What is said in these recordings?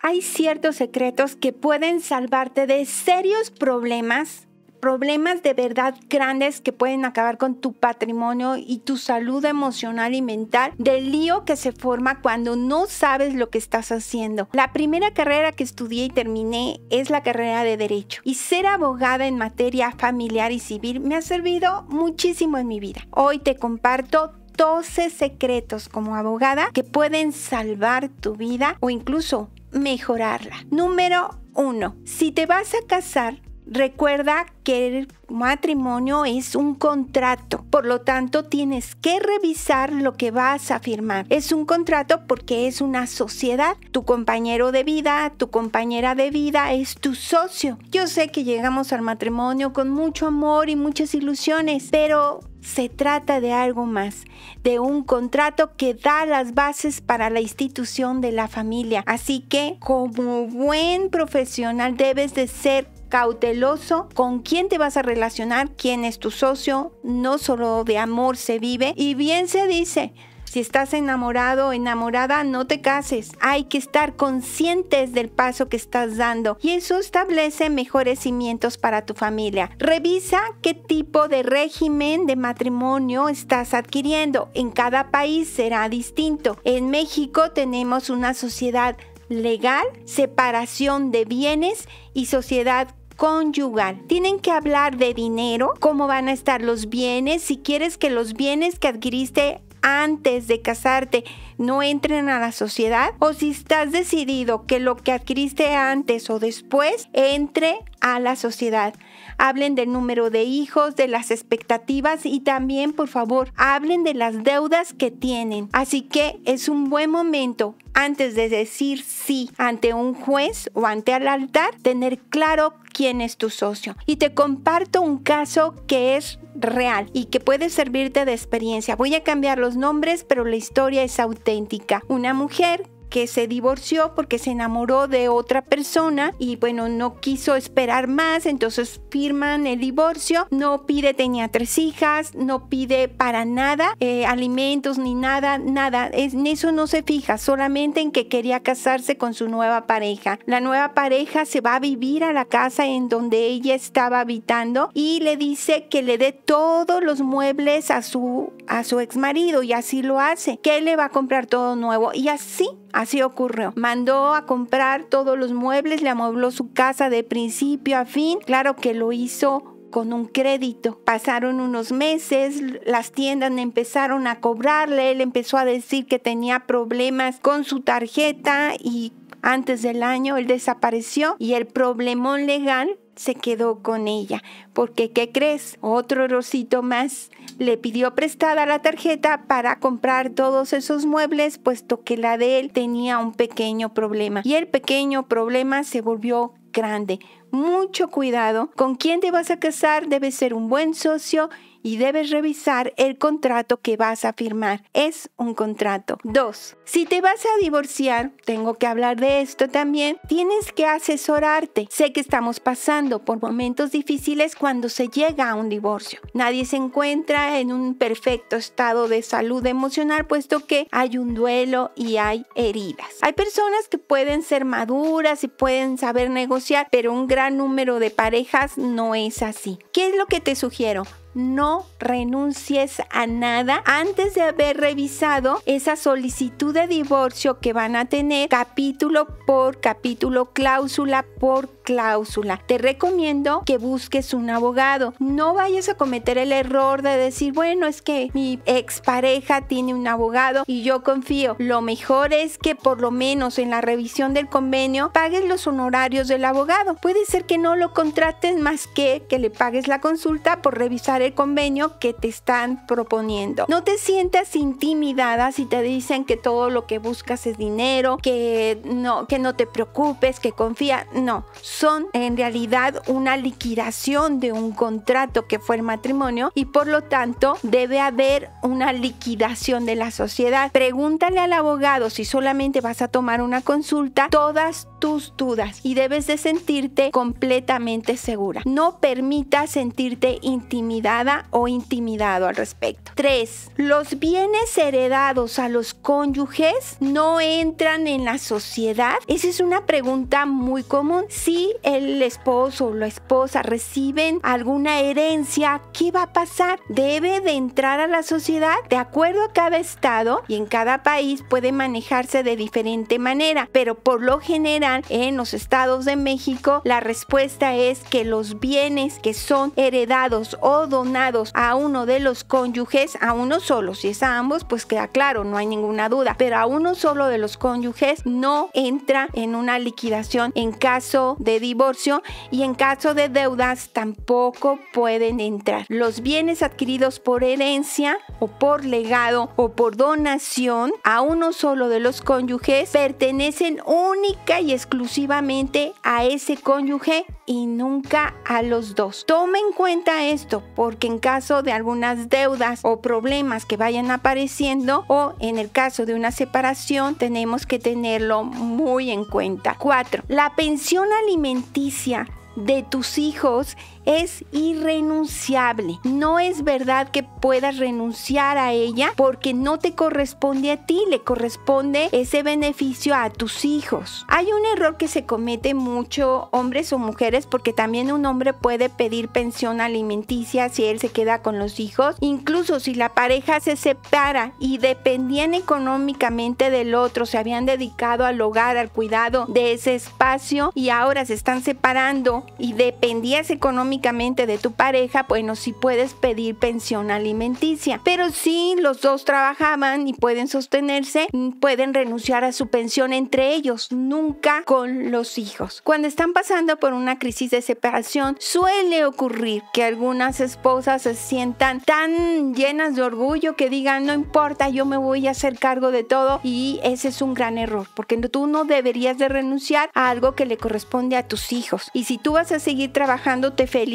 hay ciertos secretos que pueden salvarte de serios problemas, problemas de verdad grandes que pueden acabar con tu patrimonio y tu salud emocional y mental, del lío que se forma cuando no sabes lo que estás haciendo. La primera carrera que estudié y terminé es la carrera de derecho y ser abogada en materia familiar y civil me ha servido muchísimo en mi vida. Hoy te comparto 12 secretos como abogada que pueden salvar tu vida o incluso mejorarla. Número uno, si te vas a casar, Recuerda que el matrimonio es un contrato, por lo tanto tienes que revisar lo que vas a firmar. Es un contrato porque es una sociedad. Tu compañero de vida, tu compañera de vida es tu socio. Yo sé que llegamos al matrimonio con mucho amor y muchas ilusiones, pero se trata de algo más, de un contrato que da las bases para la institución de la familia. Así que como buen profesional debes de ser cauteloso con quién te vas a relacionar, quién es tu socio, no solo de amor se vive y bien se dice, si estás enamorado o enamorada, no te cases. Hay que estar conscientes del paso que estás dando y eso establece mejores cimientos para tu familia. Revisa qué tipo de régimen de matrimonio estás adquiriendo. En cada país será distinto. En México tenemos una sociedad legal, separación de bienes y sociedad conyugal. Tienen que hablar de dinero, cómo van a estar los bienes, si quieres que los bienes que adquiriste antes de casarte no entren a la sociedad o si estás decidido que lo que adquiriste antes o después entre a la sociedad. Hablen del número de hijos, de las expectativas y también, por favor, hablen de las deudas que tienen. Así que es un buen momento antes de decir sí ante un juez o ante el altar, tener claro quién es tu socio. Y te comparto un caso que es real y que puede servirte de experiencia. Voy a cambiar los nombres, pero la historia es auténtica. Una mujer que se divorció porque se enamoró de otra persona y bueno, no quiso esperar más, entonces firman el divorcio, no pide, tenía tres hijas, no pide para nada eh, alimentos ni nada, nada, en eso no se fija, solamente en que quería casarse con su nueva pareja. La nueva pareja se va a vivir a la casa en donde ella estaba habitando y le dice que le dé todos los muebles a su a su ex marido y así lo hace, que le va a comprar todo nuevo y así Así ocurrió. Mandó a comprar todos los muebles, le amuebló su casa de principio a fin. Claro que lo hizo con un crédito. Pasaron unos meses, las tiendas empezaron a cobrarle, él empezó a decir que tenía problemas con su tarjeta y antes del año él desapareció y el problemón legal se quedó con ella. Porque, ¿qué crees? Otro rosito más le pidió prestada la tarjeta para comprar todos esos muebles, puesto que la de él tenía un pequeño problema. Y el pequeño problema se volvió grande. Mucho cuidado. Con quién te vas a casar debe ser un buen socio y debes revisar el contrato que vas a firmar. Es un contrato. Dos, si te vas a divorciar, tengo que hablar de esto también, tienes que asesorarte. Sé que estamos pasando por momentos difíciles cuando se llega a un divorcio. Nadie se encuentra en un perfecto estado de salud emocional puesto que hay un duelo y hay heridas. Hay personas que pueden ser maduras y pueden saber negociar, pero un gran número de parejas no es así. ¿Qué es lo que te sugiero? no renuncies a nada antes de haber revisado esa solicitud de divorcio que van a tener capítulo por capítulo, cláusula por cláusula. Te recomiendo que busques un abogado. No vayas a cometer el error de decir, bueno, es que mi expareja tiene un abogado y yo confío. Lo mejor es que por lo menos en la revisión del convenio pagues los honorarios del abogado. Puede ser que no lo contrates más que que le pagues la consulta por revisar convenio que te están proponiendo. No te sientas intimidada si te dicen que todo lo que buscas es dinero, que no, que no te preocupes, que confía. No, son en realidad una liquidación de un contrato que fue el matrimonio y por lo tanto debe haber una liquidación de la sociedad. Pregúntale al abogado si solamente vas a tomar una consulta. Todas tus dudas y debes de sentirte completamente segura. No permitas sentirte intimidada o intimidado al respecto. 3. Los bienes heredados a los cónyuges no entran en la sociedad. Esa es una pregunta muy común. Si el esposo o la esposa reciben alguna herencia, ¿qué va a pasar? Debe de entrar a la sociedad de acuerdo a cada estado y en cada país puede manejarse de diferente manera, pero por lo general en los estados de México, la respuesta es que los bienes que son heredados o donados a uno de los cónyuges, a uno solo, si es a ambos, pues queda claro, no hay ninguna duda, pero a uno solo de los cónyuges no entra en una liquidación en caso de divorcio y en caso de deudas tampoco pueden entrar. Los bienes adquiridos por herencia o por legado o por donación a uno solo de los cónyuges pertenecen única y exclusivamente a ese cónyuge y nunca a los dos. Tome en cuenta esto porque en caso de algunas deudas o problemas que vayan apareciendo o en el caso de una separación tenemos que tenerlo muy en cuenta. 4. La pensión alimenticia de tus hijos es irrenunciable. No es verdad que puedas renunciar a ella porque no te corresponde a ti, le corresponde ese beneficio a tus hijos. Hay un error que se comete mucho hombres o mujeres porque también un hombre puede pedir pensión alimenticia si él se queda con los hijos, incluso si la pareja se separa y dependían económicamente del otro, se habían dedicado al hogar, al cuidado de ese espacio y ahora se están separando y dependías económicamente de tu pareja, bueno, si puedes pedir pensión alimenticia. Pero si los dos trabajaban y pueden sostenerse, mm, pueden renunciar a su pensión entre ellos, nunca con los hijos. Cuando están pasando por una crisis de separación, suele ocurrir que algunas esposas se sientan tan llenas de orgullo que digan, no importa, yo me voy a hacer cargo de todo y ese es un gran error, porque tú no deberías de renunciar a algo que le corresponde a tus hijos. Y si tú vas a seguir trabajando, te felicito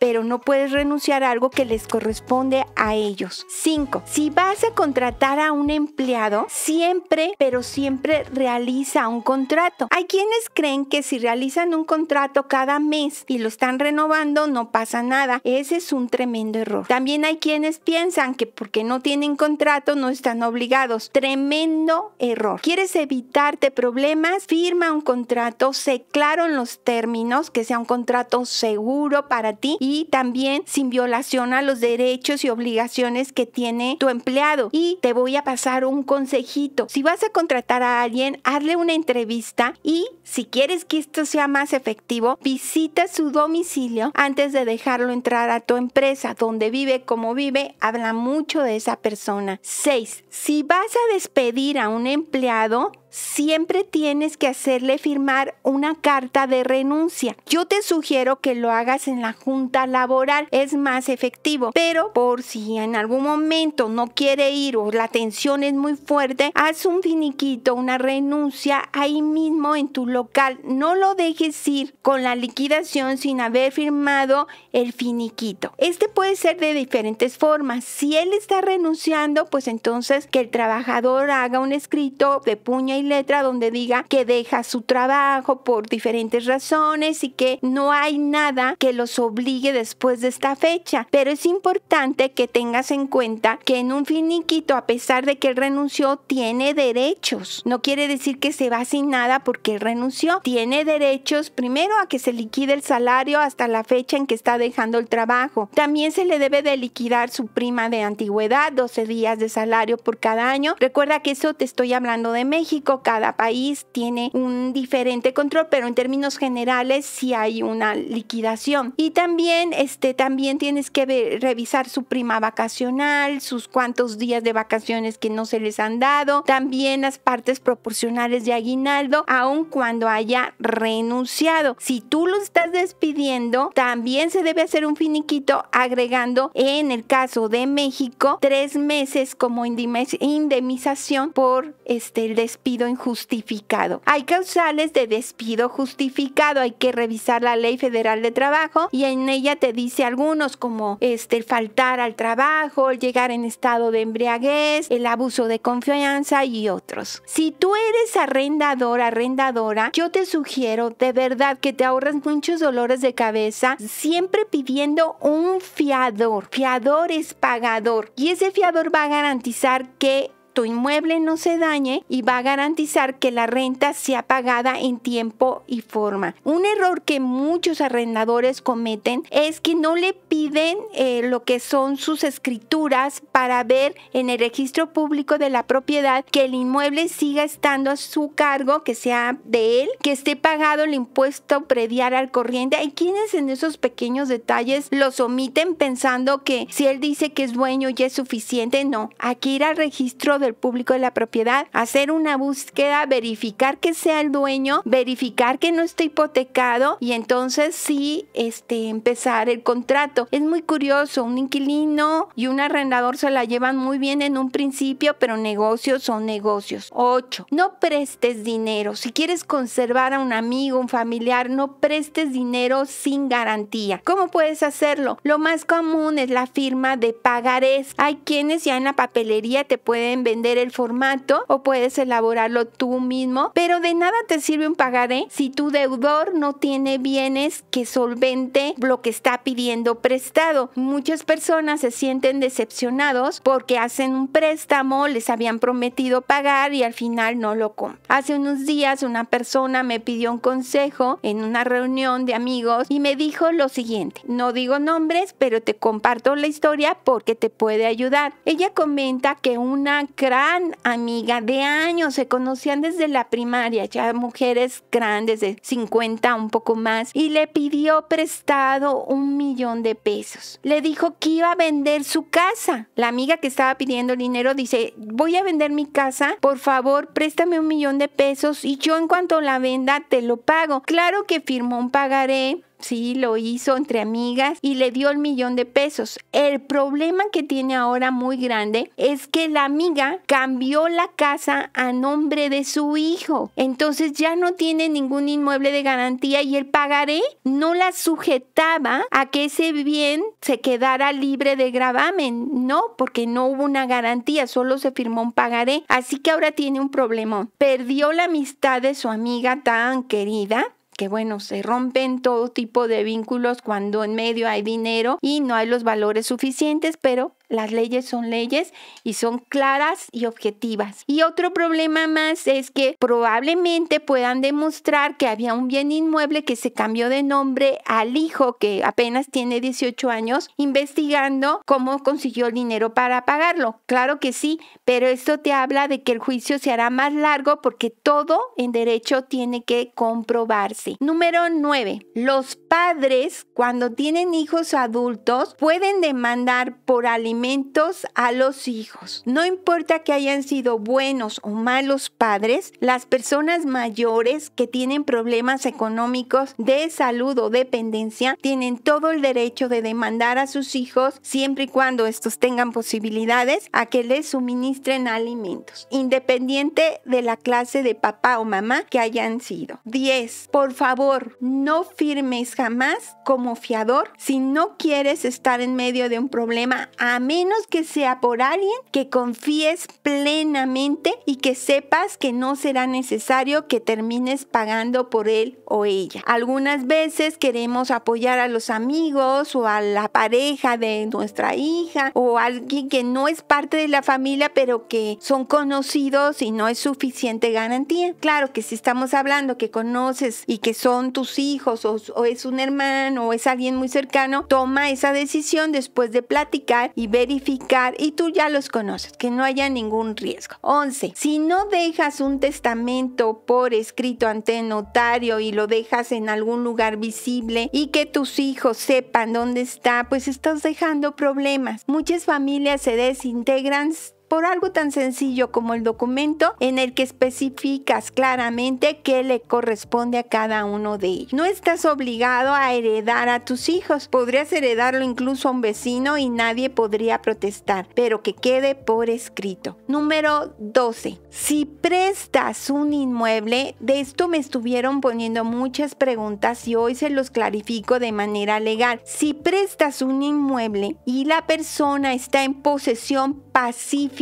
pero no puedes renunciar a algo que les corresponde a ellos. 5. Si vas a contratar a un empleado, siempre, pero siempre realiza un contrato. Hay quienes creen que si realizan un contrato cada mes y lo están renovando, no pasa nada. Ese es un tremendo error. También hay quienes piensan que porque no tienen contrato no están obligados. Tremendo error. ¿Quieres evitarte problemas? Firma un contrato, sé claro en los términos, que sea un contrato seguro para ti y también sin violación a los derechos y obligaciones que tiene tu empleado. Y te voy a pasar un consejito. Si vas a contratar a alguien, hazle una entrevista y si quieres que esto sea más efectivo, visita su domicilio antes de dejarlo entrar a tu empresa, donde vive, como vive, habla mucho de esa persona. 6. Si vas a despedir a un empleado, siempre tienes que hacerle firmar una carta de renuncia. Yo te sugiero que lo hagas en la junta laboral, es más efectivo, pero por si en algún momento no quiere ir o la tensión es muy fuerte, haz un finiquito, una renuncia ahí mismo en tu local. No lo dejes ir con la liquidación sin haber firmado el finiquito. Este puede ser de diferentes formas. Si él está renunciando, pues entonces que el trabajador haga un escrito de puña y letra donde diga que deja su trabajo por diferentes razones y que no hay nada que los obligue después de esta fecha. Pero es importante que tengas en cuenta que en un finiquito, a pesar de que él renunció, tiene derechos. No quiere decir que se va sin nada porque él renunció. Tiene derechos primero a que se liquide el salario hasta la fecha en que está dejando el trabajo. También se le debe de liquidar su prima de antigüedad, 12 días de salario por cada año. Recuerda que eso te estoy hablando de México cada país tiene un diferente control, pero en términos generales sí hay una liquidación. Y también, este, también tienes que revisar su prima vacacional, sus cuantos días de vacaciones que no se les han dado, también las partes proporcionales de aguinaldo, aun cuando haya renunciado. Si tú lo estás despidiendo, también se debe hacer un finiquito agregando en el caso de México tres meses como indemnización por este, el despido injustificado. Hay causales de despido justificado, hay que revisar la ley federal de trabajo y en ella te dice algunos como este, faltar al trabajo, el llegar en estado de embriaguez, el abuso de confianza y otros. Si tú eres arrendador, arrendadora, yo te sugiero de verdad que te ahorras muchos dolores de cabeza siempre pidiendo un fiador. Fiador es pagador y ese fiador va a garantizar que tu inmueble no se dañe y va a garantizar que la renta sea pagada en tiempo y forma. Un error que muchos arrendadores cometen es que no le piden eh, lo que son sus escrituras para ver en el registro público de la propiedad que el inmueble siga estando a su cargo, que sea de él, que esté pagado el impuesto predial al corriente. Hay quienes en esos pequeños detalles los omiten pensando que si él dice que es dueño ya es suficiente. No, aquí ir al registro de del público de la propiedad, hacer una búsqueda, verificar que sea el dueño, verificar que no esté hipotecado y entonces sí este, empezar el contrato. Es muy curioso, un inquilino y un arrendador se la llevan muy bien en un principio, pero negocios son negocios. 8. No prestes dinero. Si quieres conservar a un amigo, un familiar, no prestes dinero sin garantía. ¿Cómo puedes hacerlo? Lo más común es la firma de pagarés. Hay quienes ya en la papelería te pueden vender el formato o puedes elaborarlo tú mismo, pero de nada te sirve un pagaré si tu deudor no tiene bienes que solvente lo que está pidiendo prestado. Muchas personas se sienten decepcionados porque hacen un préstamo, les habían prometido pagar y al final no lo compran. Hace unos días una persona me pidió un consejo en una reunión de amigos y me dijo lo siguiente, no digo nombres, pero te comparto la historia porque te puede ayudar. Ella comenta que una gran amiga de años, se conocían desde la primaria, ya mujeres grandes de 50, un poco más, y le pidió prestado un millón de pesos. Le dijo que iba a vender su casa. La amiga que estaba pidiendo dinero dice, voy a vender mi casa, por favor, préstame un millón de pesos y yo en cuanto la venda te lo pago. Claro que firmó un pagaré Sí, lo hizo entre amigas y le dio el millón de pesos. El problema que tiene ahora muy grande es que la amiga cambió la casa a nombre de su hijo. Entonces ya no tiene ningún inmueble de garantía y el pagaré no la sujetaba a que ese bien se quedara libre de gravamen. No, porque no hubo una garantía, solo se firmó un pagaré. Así que ahora tiene un problema. Perdió la amistad de su amiga tan querida que bueno, se rompen todo tipo de vínculos cuando en medio hay dinero y no hay los valores suficientes, pero las leyes son leyes y son claras y objetivas. Y otro problema más es que probablemente puedan demostrar que había un bien inmueble que se cambió de nombre al hijo que apenas tiene 18 años investigando cómo consiguió el dinero para pagarlo. Claro que sí, pero esto te habla de que el juicio se hará más largo porque todo en derecho tiene que comprobarse. Número 9. Los padres cuando tienen hijos adultos pueden demandar por alimentación alimentos a los hijos. No importa que hayan sido buenos o malos padres, las personas mayores que tienen problemas económicos de salud o dependencia tienen todo el derecho de demandar a sus hijos, siempre y cuando estos tengan posibilidades, a que les suministren alimentos, independiente de la clase de papá o mamá que hayan sido. 10. Por favor, no firmes jamás como fiador si no quieres estar en medio de un problema a menos que sea por alguien que confíes plenamente y que sepas que no será necesario que termines pagando por él o ella. Algunas veces queremos apoyar a los amigos o a la pareja de nuestra hija o a alguien que no es parte de la familia pero que son conocidos y no es suficiente garantía. Claro que si estamos hablando que conoces y que son tus hijos o, es un hermano o es alguien muy cercano, toma esa decisión después de platicar y verificar y tú ya los conoces, que no haya ningún riesgo. 11. Si no dejas un testamento por escrito ante notario y lo dejas en algún lugar visible y que tus hijos sepan dónde está, pues estás dejando problemas. Muchas familias se desintegran por algo tan sencillo como el documento en el que especificas claramente qué le corresponde a cada uno de ellos. No estás obligado a heredar a tus hijos, podrías heredarlo incluso a un vecino y nadie podría protestar, pero que quede por escrito. Número 12. Si prestas un inmueble, de esto me estuvieron poniendo muchas preguntas y hoy se los clarifico de manera legal. Si prestas un inmueble y la persona está en posesión pacífica,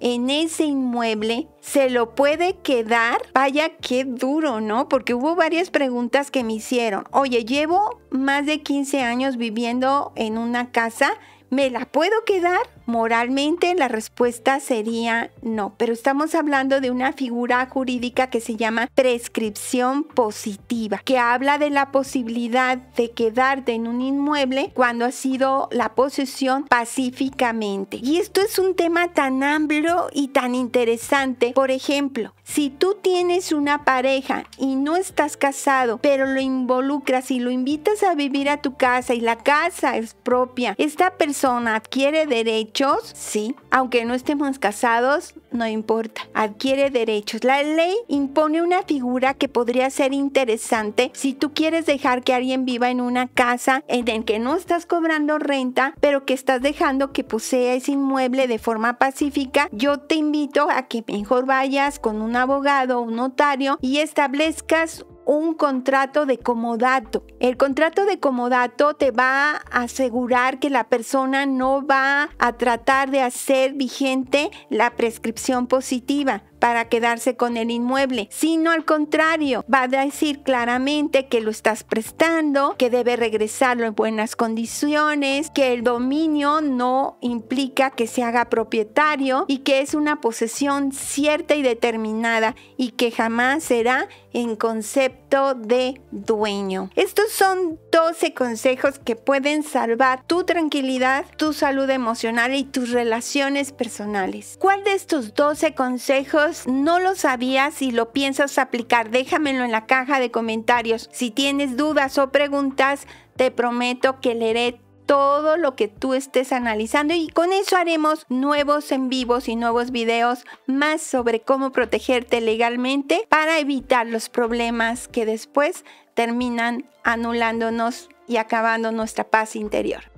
en ese inmueble se lo puede quedar. Vaya, qué duro, ¿no? Porque hubo varias preguntas que me hicieron. Oye, llevo más de 15 años viviendo en una casa, ¿me la puedo quedar? Moralmente la respuesta sería no, pero estamos hablando de una figura jurídica que se llama prescripción positiva, que habla de la posibilidad de quedarte en un inmueble cuando ha sido la posesión pacíficamente. Y esto es un tema tan amplio y tan interesante. Por ejemplo, si tú tienes una pareja y no estás casado, pero lo involucras y lo invitas a vivir a tu casa y la casa es propia, esta persona adquiere derecho derechos, sí. Aunque no estemos casados, no importa. Adquiere derechos. La ley impone una figura que podría ser interesante si tú quieres dejar que alguien viva en una casa en el que no estás cobrando renta, pero que estás dejando que posea ese inmueble de forma pacífica. Yo te invito a que mejor vayas con un abogado o un notario y establezcas un contrato de comodato. El contrato de comodato te va a asegurar que la persona no va a tratar de hacer vigente la prescripción positiva para quedarse con el inmueble, sino al contrario, va a decir claramente que lo estás prestando, que debe regresarlo en buenas condiciones, que el dominio no implica que se haga propietario y que es una posesión cierta y determinada y que jamás será en concepto de dueño. Estos son 12 consejos que pueden salvar tu tranquilidad, tu salud emocional y tus relaciones personales. ¿Cuál de estos 12 consejos no lo sabías y lo piensas aplicar? Déjamelo en la caja de comentarios. Si tienes dudas o preguntas, te prometo que leeré todo lo que tú estés analizando y con eso haremos nuevos en vivos y nuevos videos más sobre cómo protegerte legalmente para evitar los problemas que después terminan anulándonos y acabando nuestra paz interior.